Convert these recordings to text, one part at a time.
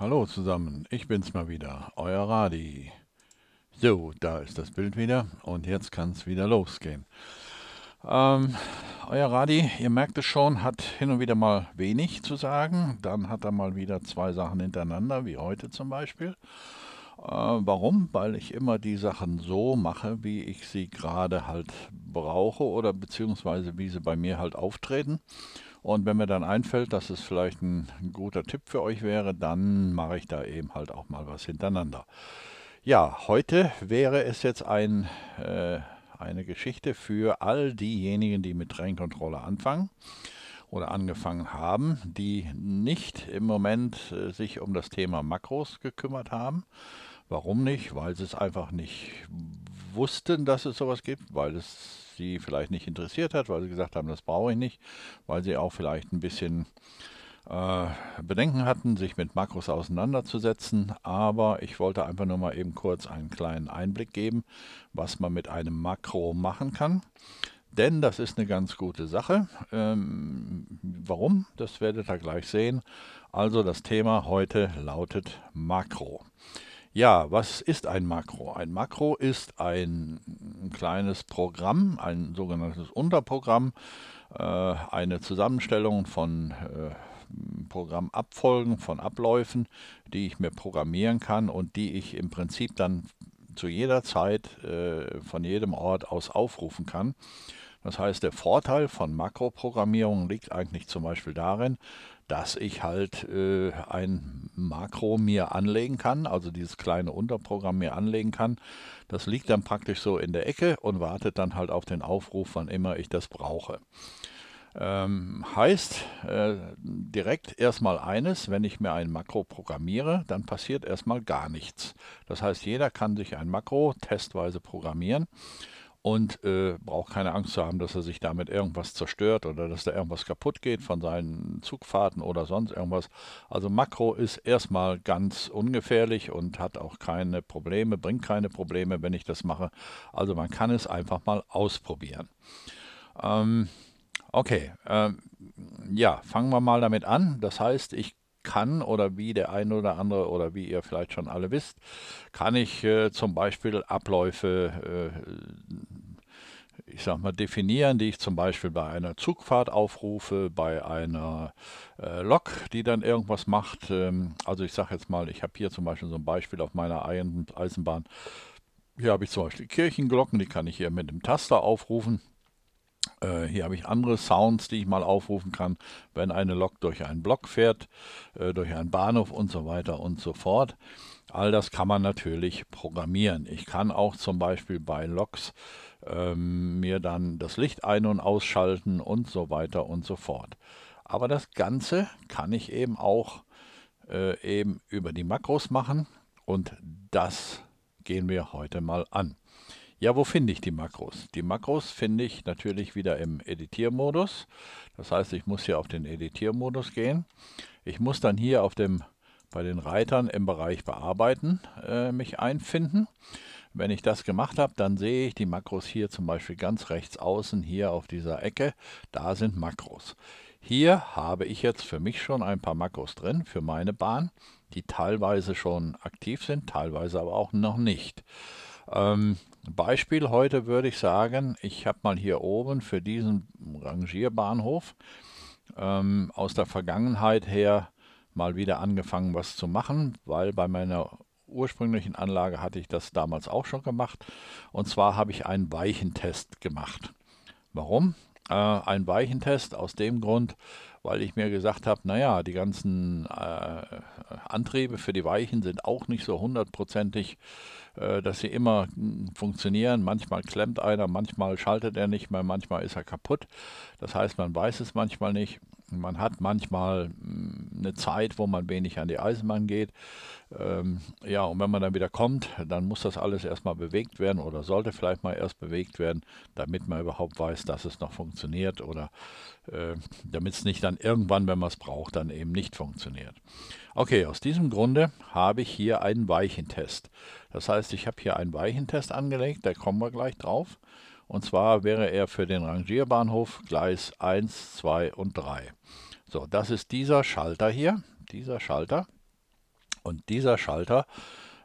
Hallo zusammen, ich bin's mal wieder, euer Radi. So, da ist das Bild wieder und jetzt kann's wieder losgehen. Ähm, euer Radi, ihr merkt es schon, hat hin und wieder mal wenig zu sagen. Dann hat er mal wieder zwei Sachen hintereinander, wie heute zum Beispiel. Äh, warum? Weil ich immer die Sachen so mache, wie ich sie gerade halt brauche oder beziehungsweise wie sie bei mir halt auftreten. Und wenn mir dann einfällt, dass es vielleicht ein guter Tipp für euch wäre, dann mache ich da eben halt auch mal was hintereinander. Ja, heute wäre es jetzt ein, äh, eine Geschichte für all diejenigen, die mit Traincontroller anfangen oder angefangen haben, die nicht im Moment äh, sich um das Thema Makros gekümmert haben. Warum nicht? Weil sie es einfach nicht wussten, dass es sowas gibt, weil es sie vielleicht nicht interessiert hat, weil sie gesagt haben, das brauche ich nicht, weil sie auch vielleicht ein bisschen äh, Bedenken hatten, sich mit Makros auseinanderzusetzen. Aber ich wollte einfach nur mal eben kurz einen kleinen Einblick geben, was man mit einem Makro machen kann. Denn das ist eine ganz gute Sache. Ähm, warum? Das werdet ihr gleich sehen. Also das Thema heute lautet Makro. Ja, was ist ein Makro? Ein Makro ist ein, kleines Programm, ein sogenanntes Unterprogramm, äh, eine Zusammenstellung von äh, Programmabfolgen, von Abläufen, die ich mir programmieren kann und die ich im Prinzip dann zu jeder Zeit äh, von jedem Ort aus aufrufen kann. Das heißt, der Vorteil von Makroprogrammierung liegt eigentlich zum Beispiel darin, dass ich halt äh, ein Makro mir anlegen kann, also dieses kleine Unterprogramm mir anlegen kann. Das liegt dann praktisch so in der Ecke und wartet dann halt auf den Aufruf, wann immer ich das brauche. Ähm, heißt äh, direkt erstmal eines, wenn ich mir ein Makro programmiere, dann passiert erstmal gar nichts. Das heißt, jeder kann sich ein Makro testweise programmieren und äh, braucht keine Angst zu haben, dass er sich damit irgendwas zerstört oder dass da irgendwas kaputt geht von seinen Zugfahrten oder sonst irgendwas. Also Makro ist erstmal ganz ungefährlich und hat auch keine Probleme, bringt keine Probleme, wenn ich das mache. Also man kann es einfach mal ausprobieren. Ähm, okay, ähm, ja, fangen wir mal damit an. Das heißt, ich kann oder wie der ein oder andere oder wie ihr vielleicht schon alle wisst, kann ich äh, zum Beispiel Abläufe äh, ich sag mal, definieren, die ich zum Beispiel bei einer Zugfahrt aufrufe, bei einer äh, Lok, die dann irgendwas macht. Ähm, also ich sage jetzt mal, ich habe hier zum Beispiel so ein Beispiel auf meiner Eisenbahn. Hier habe ich zum Beispiel Kirchenglocken, die kann ich hier mit dem Taster aufrufen. Äh, hier habe ich andere Sounds, die ich mal aufrufen kann, wenn eine Lok durch einen Block fährt, äh, durch einen Bahnhof und so weiter und so fort. All das kann man natürlich programmieren. Ich kann auch zum Beispiel bei Loks ähm, mir dann das Licht ein- und ausschalten und so weiter und so fort. Aber das Ganze kann ich eben auch äh, eben über die Makros machen und das gehen wir heute mal an. Ja, wo finde ich die Makros? Die Makros finde ich natürlich wieder im Editiermodus. Das heißt, ich muss hier auf den Editiermodus gehen. Ich muss dann hier auf dem, bei den Reitern im Bereich Bearbeiten äh, mich einfinden. Wenn ich das gemacht habe, dann sehe ich die Makros hier zum Beispiel ganz rechts außen, hier auf dieser Ecke. Da sind Makros. Hier habe ich jetzt für mich schon ein paar Makros drin für meine Bahn, die teilweise schon aktiv sind, teilweise aber auch noch nicht. Ähm, Beispiel heute würde ich sagen, ich habe mal hier oben für diesen Rangierbahnhof ähm, aus der Vergangenheit her mal wieder angefangen, was zu machen, weil bei meiner ursprünglichen Anlage hatte ich das damals auch schon gemacht. Und zwar habe ich einen Weichentest gemacht. Warum? Äh, einen Weichentest aus dem Grund, weil ich mir gesagt habe, naja, die ganzen äh, Antriebe für die Weichen sind auch nicht so hundertprozentig äh, dass sie immer hm, funktionieren. Manchmal klemmt einer, manchmal schaltet er nicht mehr, manchmal ist er kaputt. Das heißt, man weiß es manchmal nicht. Man hat manchmal hm, eine Zeit, wo man wenig an die Eisenbahn geht. Ähm, ja, und wenn man dann wieder kommt, dann muss das alles erstmal bewegt werden oder sollte vielleicht mal erst bewegt werden, damit man überhaupt weiß, dass es noch funktioniert oder äh, damit es nicht dann irgendwann, wenn man es braucht, dann eben nicht funktioniert. Okay, aus diesem Grunde habe ich hier einen Weichentest. Das heißt, ich habe hier einen Weichentest angelegt, da kommen wir gleich drauf. Und zwar wäre er für den Rangierbahnhof Gleis 1, 2 und 3. So, das ist dieser Schalter hier, dieser Schalter. Und dieser Schalter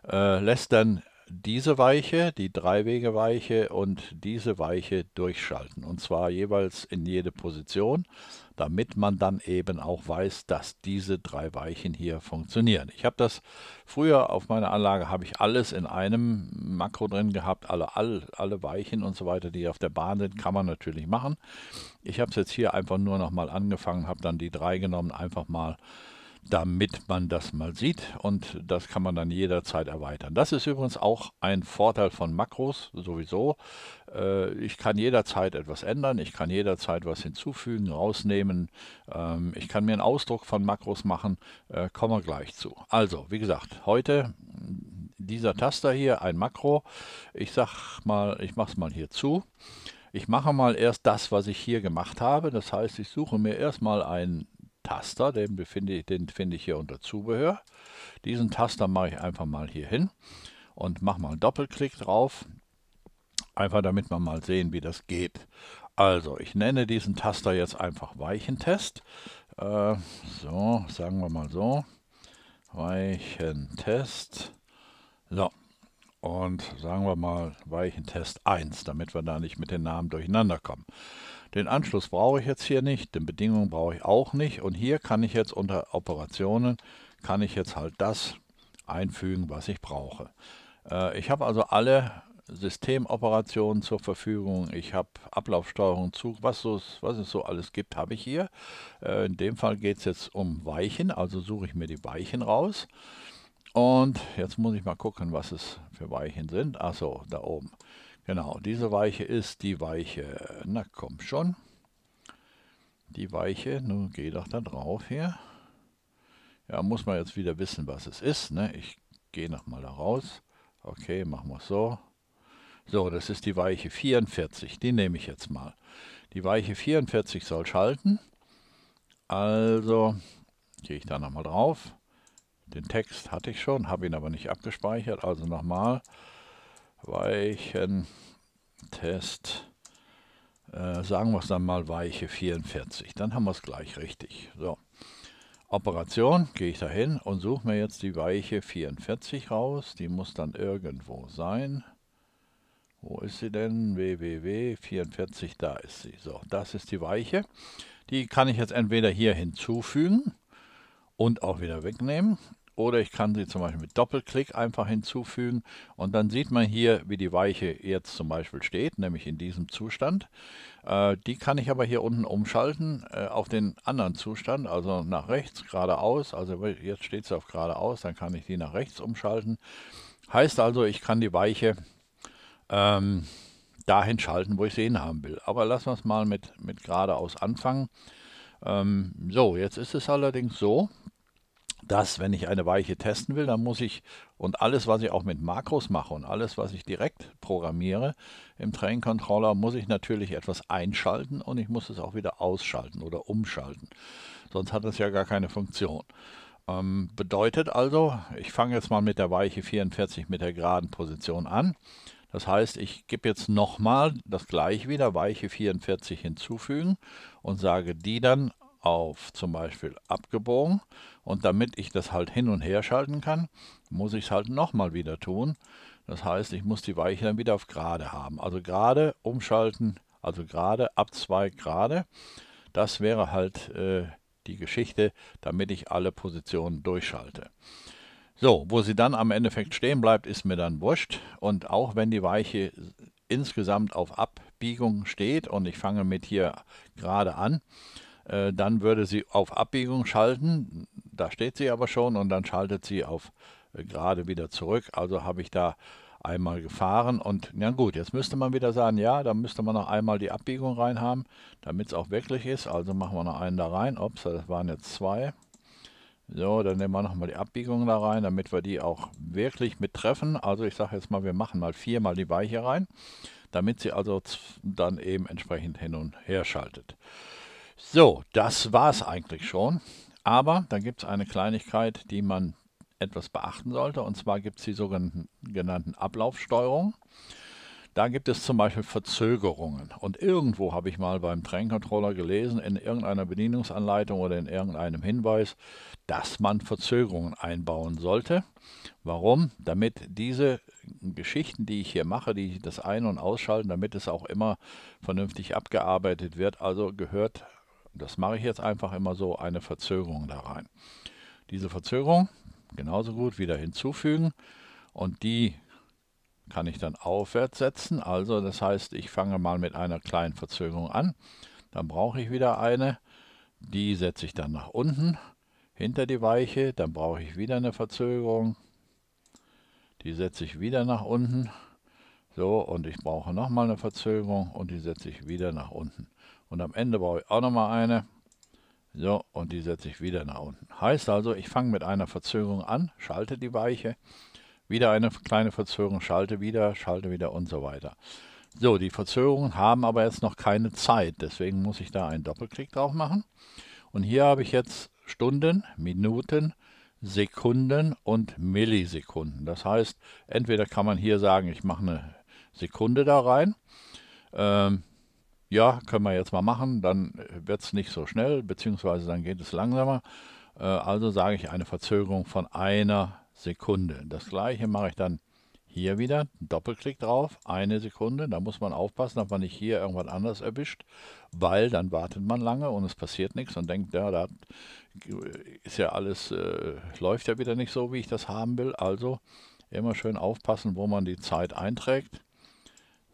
äh, lässt dann diese Weiche, die Dreiwegeweiche und diese Weiche durchschalten. Und zwar jeweils in jede Position, damit man dann eben auch weiß, dass diese drei Weichen hier funktionieren. Ich habe das früher auf meiner Anlage, habe ich alles in einem Makro drin gehabt, alle, alle, alle Weichen und so weiter, die auf der Bahn sind, kann man natürlich machen. Ich habe es jetzt hier einfach nur nochmal angefangen, habe dann die drei genommen, einfach mal damit man das mal sieht und das kann man dann jederzeit erweitern. Das ist übrigens auch ein Vorteil von Makros sowieso. Äh, ich kann jederzeit etwas ändern, ich kann jederzeit was hinzufügen, rausnehmen, ähm, ich kann mir einen Ausdruck von Makros machen, äh, kommen wir gleich zu. Also, wie gesagt, heute dieser Taster hier, ein Makro. Ich sag mal, ich mache es mal hier zu. Ich mache mal erst das, was ich hier gemacht habe. Das heißt, ich suche mir erstmal ein Taster, den, befinde, den finde ich hier unter Zubehör. Diesen Taster mache ich einfach mal hier hin und mache mal einen Doppelklick drauf, einfach damit wir mal sehen, wie das geht. Also, ich nenne diesen Taster jetzt einfach Weichentest. Äh, so, sagen wir mal so. Weichentest. So, und sagen wir mal Weichentest 1, damit wir da nicht mit den Namen durcheinander kommen. Den Anschluss brauche ich jetzt hier nicht, den Bedingungen brauche ich auch nicht und hier kann ich jetzt unter Operationen, kann ich jetzt halt das einfügen, was ich brauche. Äh, ich habe also alle Systemoperationen zur Verfügung, ich habe Ablaufsteuerung, Zug, was, so, was es so alles gibt, habe ich hier. Äh, in dem Fall geht es jetzt um Weichen, also suche ich mir die Weichen raus. Und jetzt muss ich mal gucken, was es für Weichen sind. Achso, da oben. Genau, diese Weiche ist die Weiche, na komm schon, die Weiche, nun geh doch da drauf hier. Ja, muss man jetzt wieder wissen, was es ist, ne? ich gehe nochmal da raus, okay, machen wir es so. So, das ist die Weiche 44, die nehme ich jetzt mal. Die Weiche 44 soll schalten, also gehe ich da nochmal drauf. Den Text hatte ich schon, habe ihn aber nicht abgespeichert, also nochmal. mal Weichentest, äh, sagen wir es dann mal Weiche 44, dann haben wir es gleich richtig. So, Operation, gehe ich dahin und suche mir jetzt die Weiche 44 raus, die muss dann irgendwo sein. Wo ist sie denn? www44, da ist sie. So, das ist die Weiche. Die kann ich jetzt entweder hier hinzufügen und auch wieder wegnehmen oder ich kann sie zum Beispiel mit Doppelklick einfach hinzufügen und dann sieht man hier, wie die Weiche jetzt zum Beispiel steht, nämlich in diesem Zustand. Äh, die kann ich aber hier unten umschalten äh, auf den anderen Zustand, also nach rechts, geradeaus, also jetzt steht sie auf geradeaus, dann kann ich die nach rechts umschalten. Heißt also, ich kann die Weiche ähm, dahin schalten, wo ich sie haben will. Aber lassen wir es mal mit, mit geradeaus anfangen. Ähm, so, jetzt ist es allerdings so, dass wenn ich eine Weiche testen will, dann muss ich und alles, was ich auch mit Makros mache und alles, was ich direkt programmiere im Train Controller, muss ich natürlich etwas einschalten und ich muss es auch wieder ausschalten oder umschalten. Sonst hat das ja gar keine Funktion. Ähm, bedeutet also, ich fange jetzt mal mit der Weiche 44 mit der geraden Position an. Das heißt, ich gebe jetzt nochmal das gleich wieder Weiche 44 hinzufügen und sage die dann auf zum Beispiel abgebogen. Und damit ich das halt hin und her schalten kann, muss ich es halt nochmal wieder tun. Das heißt, ich muss die Weiche dann wieder auf gerade haben. Also gerade umschalten, also gerade, Abzweig, gerade. Das wäre halt äh, die Geschichte, damit ich alle Positionen durchschalte. So, wo sie dann am Endeffekt stehen bleibt, ist mir dann wurscht. Und auch wenn die Weiche insgesamt auf Abbiegung steht und ich fange mit hier gerade an, äh, dann würde sie auf Abbiegung schalten. Da steht sie aber schon und dann schaltet sie auf äh, gerade wieder zurück. Also habe ich da einmal gefahren und ja gut, jetzt müsste man wieder sagen, ja, da müsste man noch einmal die Abbiegung rein haben, damit es auch wirklich ist. Also machen wir noch einen da rein. Ups, das waren jetzt zwei. So, dann nehmen wir nochmal die Abbiegung da rein, damit wir die auch wirklich mit treffen. Also ich sage jetzt mal, wir machen mal viermal die Weiche rein, damit sie also dann eben entsprechend hin und her schaltet. So, das war es eigentlich schon. Aber da gibt es eine Kleinigkeit, die man etwas beachten sollte. Und zwar gibt es die sogenannten Ablaufsteuerungen. Da gibt es zum Beispiel Verzögerungen. Und irgendwo habe ich mal beim Traincontroller gelesen, in irgendeiner Bedienungsanleitung oder in irgendeinem Hinweis, dass man Verzögerungen einbauen sollte. Warum? Damit diese Geschichten, die ich hier mache, die das Ein- und Ausschalten, damit es auch immer vernünftig abgearbeitet wird. Also gehört das mache ich jetzt einfach immer so, eine Verzögerung da rein. Diese Verzögerung genauso gut wieder hinzufügen und die kann ich dann aufwärts setzen. Also das heißt, ich fange mal mit einer kleinen Verzögerung an, dann brauche ich wieder eine, die setze ich dann nach unten hinter die Weiche, dann brauche ich wieder eine Verzögerung, die setze ich wieder nach unten, so und ich brauche nochmal eine Verzögerung und die setze ich wieder nach unten. Und am Ende brauche ich auch nochmal eine. So, und die setze ich wieder nach unten. Heißt also, ich fange mit einer Verzögerung an, schalte die Weiche, wieder eine kleine Verzögerung, schalte wieder, schalte wieder und so weiter. So, die Verzögerungen haben aber jetzt noch keine Zeit, deswegen muss ich da einen Doppelklick drauf machen. Und hier habe ich jetzt Stunden, Minuten, Sekunden und Millisekunden. Das heißt, entweder kann man hier sagen, ich mache eine Sekunde da rein, ähm, ja, können wir jetzt mal machen, dann äh, wird es nicht so schnell, beziehungsweise dann geht es langsamer. Äh, also sage ich eine Verzögerung von einer Sekunde. Das gleiche mache ich dann hier wieder, Doppelklick drauf, eine Sekunde. Da muss man aufpassen, ob man nicht hier irgendwas anderes erwischt, weil dann wartet man lange und es passiert nichts und denkt, ja, da ist ja alles, äh, läuft ja wieder nicht so, wie ich das haben will. Also immer schön aufpassen, wo man die Zeit einträgt.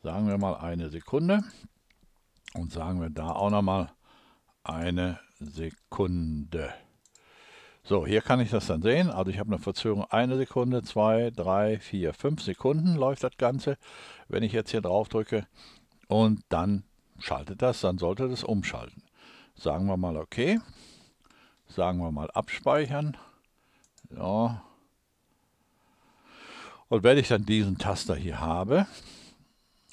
Sagen wir mal eine Sekunde. Und sagen wir da auch nochmal eine Sekunde. So, hier kann ich das dann sehen. Also ich habe eine Verzögerung eine Sekunde, zwei, drei, vier, fünf Sekunden läuft das Ganze. Wenn ich jetzt hier drauf drücke und dann schaltet das, dann sollte das umschalten. Sagen wir mal okay. Sagen wir mal abspeichern. So. Und wenn ich dann diesen Taster hier habe,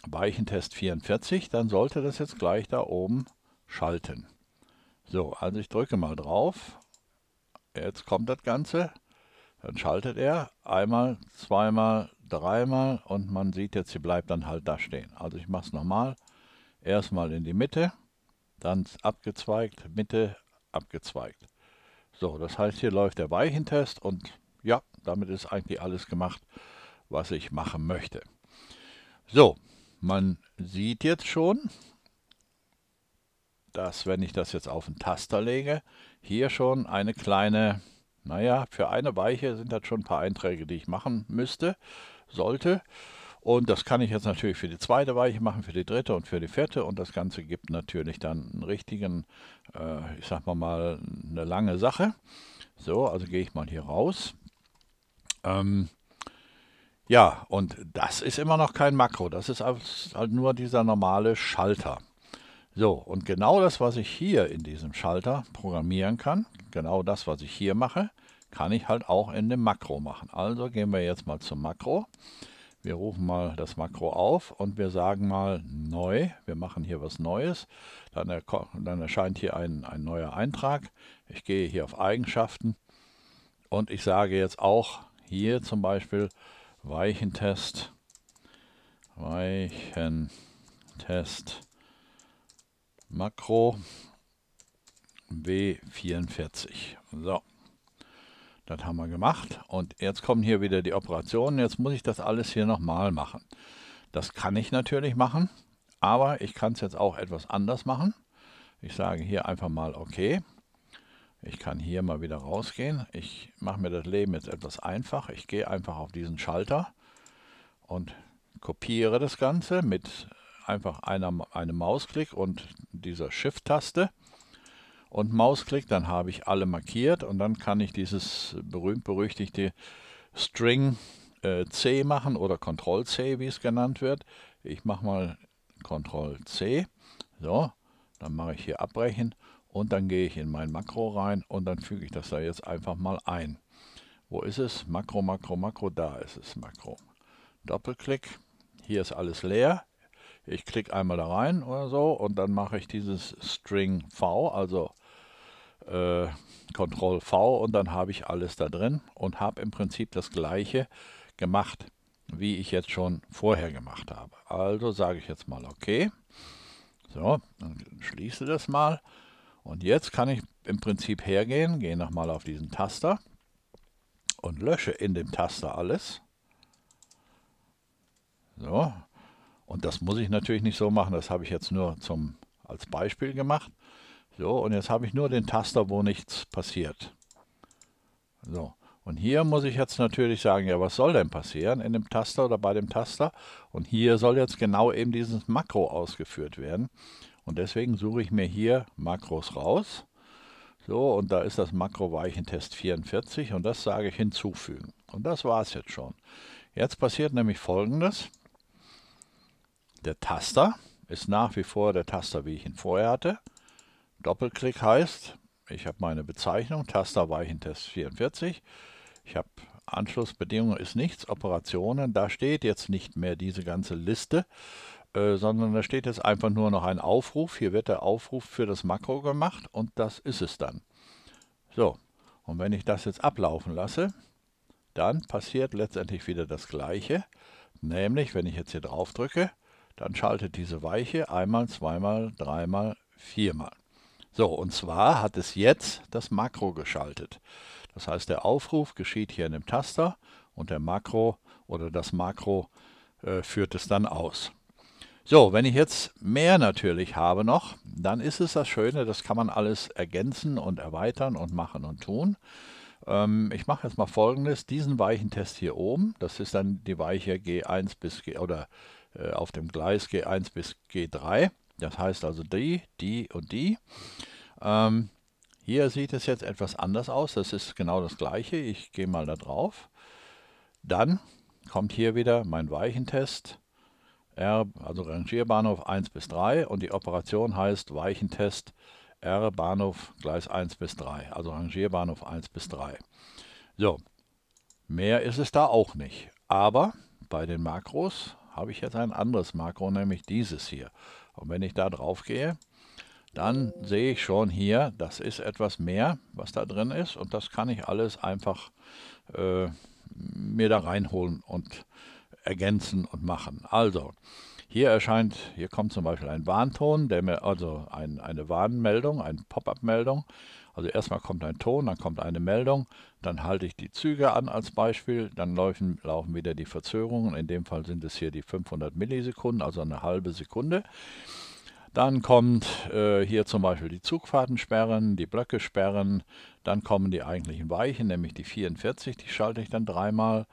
Weichentest 44, dann sollte das jetzt gleich da oben schalten. So, also ich drücke mal drauf. Jetzt kommt das Ganze. Dann schaltet er einmal, zweimal, dreimal und man sieht jetzt, sie bleibt dann halt da stehen. Also ich mache es nochmal. Erstmal in die Mitte, dann abgezweigt, Mitte, abgezweigt. So, das heißt, hier läuft der Weichentest und ja, damit ist eigentlich alles gemacht, was ich machen möchte. So, man sieht jetzt schon, dass wenn ich das jetzt auf den Taster lege, hier schon eine kleine, naja, für eine Weiche sind das schon ein paar Einträge, die ich machen müsste, sollte. Und das kann ich jetzt natürlich für die zweite Weiche machen, für die dritte und für die vierte. Und das Ganze gibt natürlich dann einen richtigen, äh, ich sag mal mal, eine lange Sache. So, also gehe ich mal hier raus. Ähm, ja, und das ist immer noch kein Makro, das ist halt nur dieser normale Schalter. So, und genau das, was ich hier in diesem Schalter programmieren kann, genau das, was ich hier mache, kann ich halt auch in dem Makro machen. Also gehen wir jetzt mal zum Makro. Wir rufen mal das Makro auf und wir sagen mal neu. Wir machen hier was Neues. Dann, er dann erscheint hier ein, ein neuer Eintrag. Ich gehe hier auf Eigenschaften und ich sage jetzt auch hier zum Beispiel Weichentest, Weichentest, Makro w 44 So, das haben wir gemacht und jetzt kommen hier wieder die Operationen. Jetzt muss ich das alles hier nochmal machen. Das kann ich natürlich machen, aber ich kann es jetzt auch etwas anders machen. Ich sage hier einfach mal OK. Ich kann hier mal wieder rausgehen. Ich mache mir das Leben jetzt etwas einfach. Ich gehe einfach auf diesen Schalter und kopiere das Ganze mit einfach einer, einem Mausklick und dieser Shift-Taste und Mausklick, dann habe ich alle markiert und dann kann ich dieses berühmt-berüchtigte String äh, C machen oder Ctrl C, wie es genannt wird. Ich mache mal Ctrl C, so, dann mache ich hier abbrechen und dann gehe ich in mein Makro rein und dann füge ich das da jetzt einfach mal ein. Wo ist es? Makro, Makro, Makro, da ist es Makro. Doppelklick, hier ist alles leer. Ich klicke einmal da rein oder so und dann mache ich dieses String V, also äh, Ctrl V und dann habe ich alles da drin und habe im Prinzip das gleiche gemacht, wie ich jetzt schon vorher gemacht habe. Also sage ich jetzt mal OK. So, dann schließe das mal und jetzt kann ich im Prinzip hergehen, gehe nochmal auf diesen Taster und lösche in dem Taster alles. So. Und das muss ich natürlich nicht so machen, das habe ich jetzt nur zum, als Beispiel gemacht. So, und jetzt habe ich nur den Taster, wo nichts passiert. So, und hier muss ich jetzt natürlich sagen, ja, was soll denn passieren in dem Taster oder bei dem Taster? Und hier soll jetzt genau eben dieses Makro ausgeführt werden. Und deswegen suche ich mir hier Makros raus. So, und da ist das Makro-Weichentest 44 und das sage ich hinzufügen. Und das war es jetzt schon. Jetzt passiert nämlich folgendes. Der Taster ist nach wie vor der Taster, wie ich ihn vorher hatte. Doppelklick heißt, ich habe meine Bezeichnung, Taster Weichentest 44. Ich habe Anschlussbedingungen ist nichts, Operationen, da steht jetzt nicht mehr diese ganze Liste, äh, sondern da steht jetzt einfach nur noch ein Aufruf. Hier wird der Aufruf für das Makro gemacht und das ist es dann. So, und wenn ich das jetzt ablaufen lasse, dann passiert letztendlich wieder das Gleiche. Nämlich, wenn ich jetzt hier drauf drücke, dann schaltet diese Weiche einmal, zweimal, dreimal, viermal. So, und zwar hat es jetzt das Makro geschaltet. Das heißt, der Aufruf geschieht hier in dem Taster und der Makro oder das Makro äh, führt es dann aus. So, wenn ich jetzt mehr natürlich habe noch, dann ist es das Schöne, das kann man alles ergänzen und erweitern und machen und tun. Ähm, ich mache jetzt mal folgendes, diesen Weichentest hier oben, das ist dann die Weiche G1 bis G, oder äh, auf dem Gleis G1 bis G3, das heißt also die, die und die. Ähm, hier sieht es jetzt etwas anders aus, das ist genau das gleiche, ich gehe mal da drauf. Dann kommt hier wieder mein Weichentest R, also Rangierbahnhof 1 bis 3 und die Operation heißt Weichentest R Bahnhof Gleis 1 bis 3, also Rangierbahnhof 1 bis 3. So, mehr ist es da auch nicht. Aber bei den Makros habe ich jetzt ein anderes Makro, nämlich dieses hier. Und wenn ich da drauf gehe, dann sehe ich schon hier, das ist etwas mehr, was da drin ist. Und das kann ich alles einfach äh, mir da reinholen und ergänzen und machen. Also, hier erscheint, hier kommt zum Beispiel ein Warnton, der, also ein, eine Warnmeldung, eine Pop-up-Meldung. Also erstmal kommt ein Ton, dann kommt eine Meldung, dann halte ich die Züge an als Beispiel, dann laufen, laufen wieder die Verzögerungen, in dem Fall sind es hier die 500 Millisekunden, also eine halbe Sekunde. Dann kommt äh, hier zum Beispiel die Zugfahrtensperren, die Blöcke sperren, dann kommen die eigentlichen Weichen, nämlich die 44, die schalte ich dann dreimal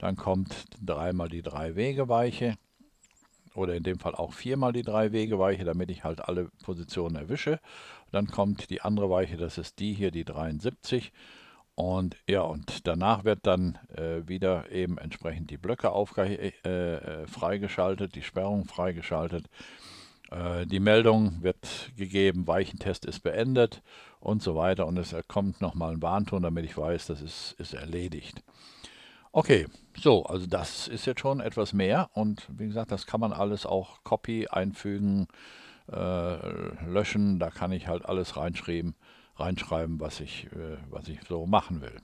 dann kommt dreimal die Drei-Wege-Weiche oder in dem Fall auch viermal die Drei-Wege-Weiche, damit ich halt alle Positionen erwische. Dann kommt die andere Weiche, das ist die hier, die 73. Und ja, und danach wird dann äh, wieder eben entsprechend die Blöcke äh, äh, freigeschaltet, die Sperrung freigeschaltet. Äh, die Meldung wird gegeben, Weichentest ist beendet und so weiter. Und es äh, kommt nochmal ein Warnton, damit ich weiß, das ist, ist erledigt. Okay, so, also das ist jetzt schon etwas mehr und wie gesagt, das kann man alles auch Copy einfügen, äh, löschen, da kann ich halt alles reinschreiben, reinschreiben was, ich, äh, was ich so machen will.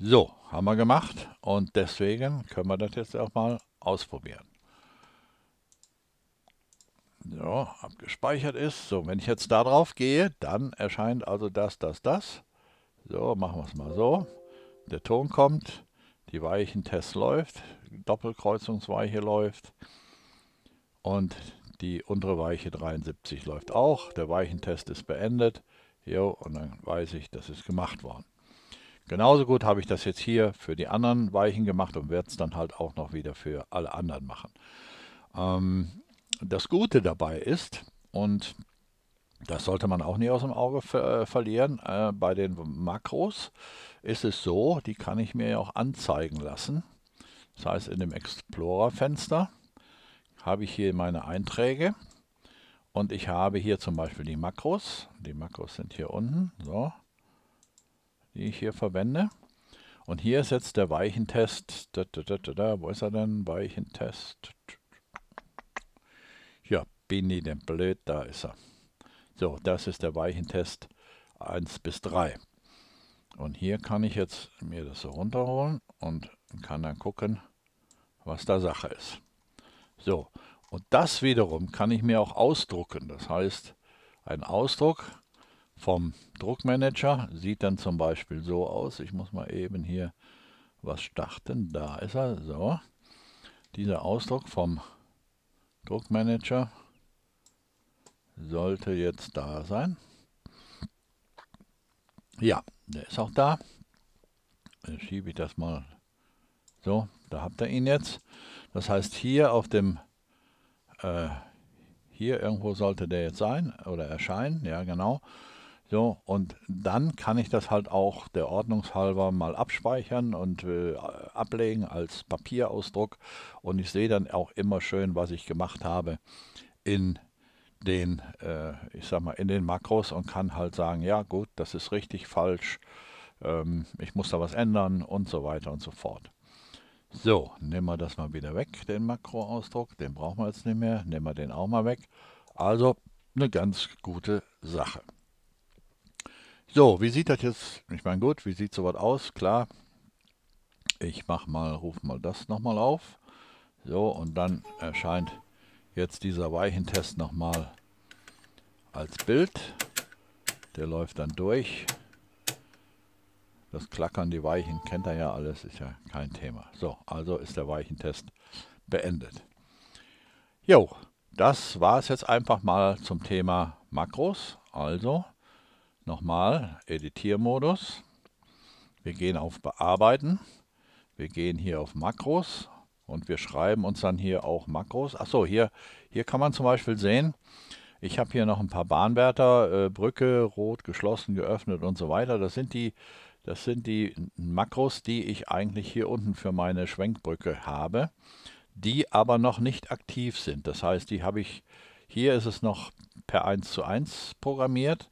So, haben wir gemacht und deswegen können wir das jetzt auch mal ausprobieren. So, abgespeichert ist. So, wenn ich jetzt da drauf gehe, dann erscheint also das, das, das. So, machen wir es mal so der Ton kommt, die Weichentest läuft, Doppelkreuzungsweiche läuft und die untere Weiche 73 läuft auch. Der Weichentest ist beendet. Jo, und dann weiß ich, das ist gemacht worden. Genauso gut habe ich das jetzt hier für die anderen Weichen gemacht und werde es dann halt auch noch wieder für alle anderen machen. Ähm, das Gute dabei ist, und das sollte man auch nie aus dem Auge ver äh, verlieren. Äh, bei den Makros ist es so, die kann ich mir auch anzeigen lassen. Das heißt, in dem Explorer-Fenster habe ich hier meine Einträge und ich habe hier zum Beispiel die Makros. Die Makros sind hier unten, so, die ich hier verwende. Und hier ist jetzt der Weichentest. Da, da, da, wo ist er denn? Weichentest. Ja, bin ich denn blöd? Da ist er. So, das ist der Weichentest 1 bis 3. Und hier kann ich jetzt mir das so runterholen und kann dann gucken, was da Sache ist. So, und das wiederum kann ich mir auch ausdrucken. Das heißt, ein Ausdruck vom Druckmanager sieht dann zum Beispiel so aus. Ich muss mal eben hier was starten. Da ist er. So. Dieser Ausdruck vom Druckmanager sollte jetzt da sein. Ja, der ist auch da. Dann schiebe ich das mal so, da habt ihr ihn jetzt. Das heißt, hier auf dem, äh, hier irgendwo sollte der jetzt sein oder erscheinen, ja genau. So, und dann kann ich das halt auch der Ordnungshalber mal abspeichern und äh, ablegen als Papierausdruck. Und ich sehe dann auch immer schön, was ich gemacht habe in den, äh, ich sag mal, in den Makros und kann halt sagen, ja gut, das ist richtig falsch, ähm, ich muss da was ändern und so weiter und so fort. So, nehmen wir das mal wieder weg, den Makroausdruck, den brauchen wir jetzt nicht mehr, nehmen wir den auch mal weg. Also eine ganz gute Sache. So, wie sieht das jetzt, ich meine gut, wie sieht sowas aus? Klar, ich mach mal, ruf mal das nochmal auf. So, und dann erscheint jetzt dieser Weichentest nochmal als Bild. Der läuft dann durch. Das Klackern, die Weichen, kennt er ja alles, ist ja kein Thema. So, also ist der Weichentest beendet. Jo, das war es jetzt einfach mal zum Thema Makros. Also nochmal Editiermodus. Wir gehen auf Bearbeiten. Wir gehen hier auf Makros und wir schreiben uns dann hier auch Makros. Achso, hier, hier kann man zum Beispiel sehen, ich habe hier noch ein paar Bahnwärter, äh, Brücke, rot, geschlossen, geöffnet und so weiter. Das sind die, das sind die Makros, die ich eigentlich hier unten für meine Schwenkbrücke habe, die aber noch nicht aktiv sind. Das heißt, die habe ich, hier ist es noch per 1 zu 1 programmiert.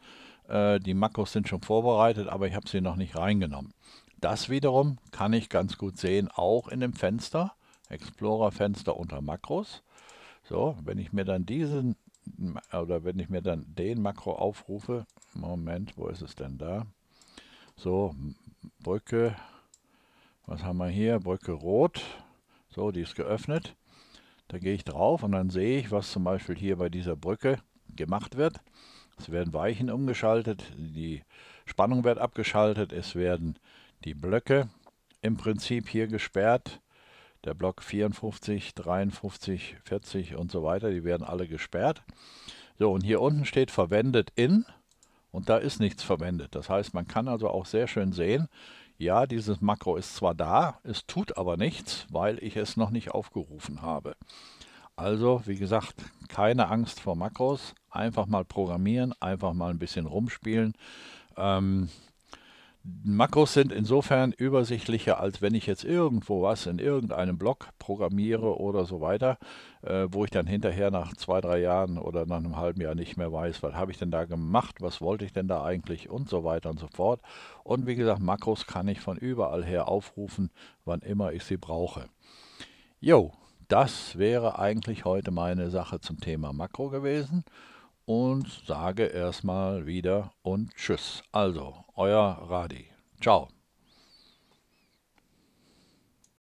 Äh, die Makros sind schon vorbereitet, aber ich habe sie noch nicht reingenommen. Das wiederum kann ich ganz gut sehen, auch in dem Fenster. Explorer-Fenster unter Makros. So, wenn ich mir dann diesen oder wenn ich mir dann den Makro aufrufe, Moment, wo ist es denn da? So, Brücke, was haben wir hier? Brücke rot, so, die ist geöffnet. Da gehe ich drauf und dann sehe ich, was zum Beispiel hier bei dieser Brücke gemacht wird. Es werden Weichen umgeschaltet, die Spannung wird abgeschaltet, es werden die Blöcke im Prinzip hier gesperrt der Block 54, 53, 40 und so weiter, die werden alle gesperrt. So, und hier unten steht verwendet in und da ist nichts verwendet. Das heißt, man kann also auch sehr schön sehen, ja, dieses Makro ist zwar da, es tut aber nichts, weil ich es noch nicht aufgerufen habe. Also, wie gesagt, keine Angst vor Makros, einfach mal programmieren, einfach mal ein bisschen rumspielen. Ähm, Makros sind insofern übersichtlicher, als wenn ich jetzt irgendwo was in irgendeinem Blog programmiere oder so weiter, äh, wo ich dann hinterher nach zwei, drei Jahren oder nach einem halben Jahr nicht mehr weiß, was habe ich denn da gemacht, was wollte ich denn da eigentlich und so weiter und so fort. Und wie gesagt, Makros kann ich von überall her aufrufen, wann immer ich sie brauche. Jo, das wäre eigentlich heute meine Sache zum Thema Makro gewesen. Und sage erstmal wieder und tschüss. Also, euer Radi. Ciao.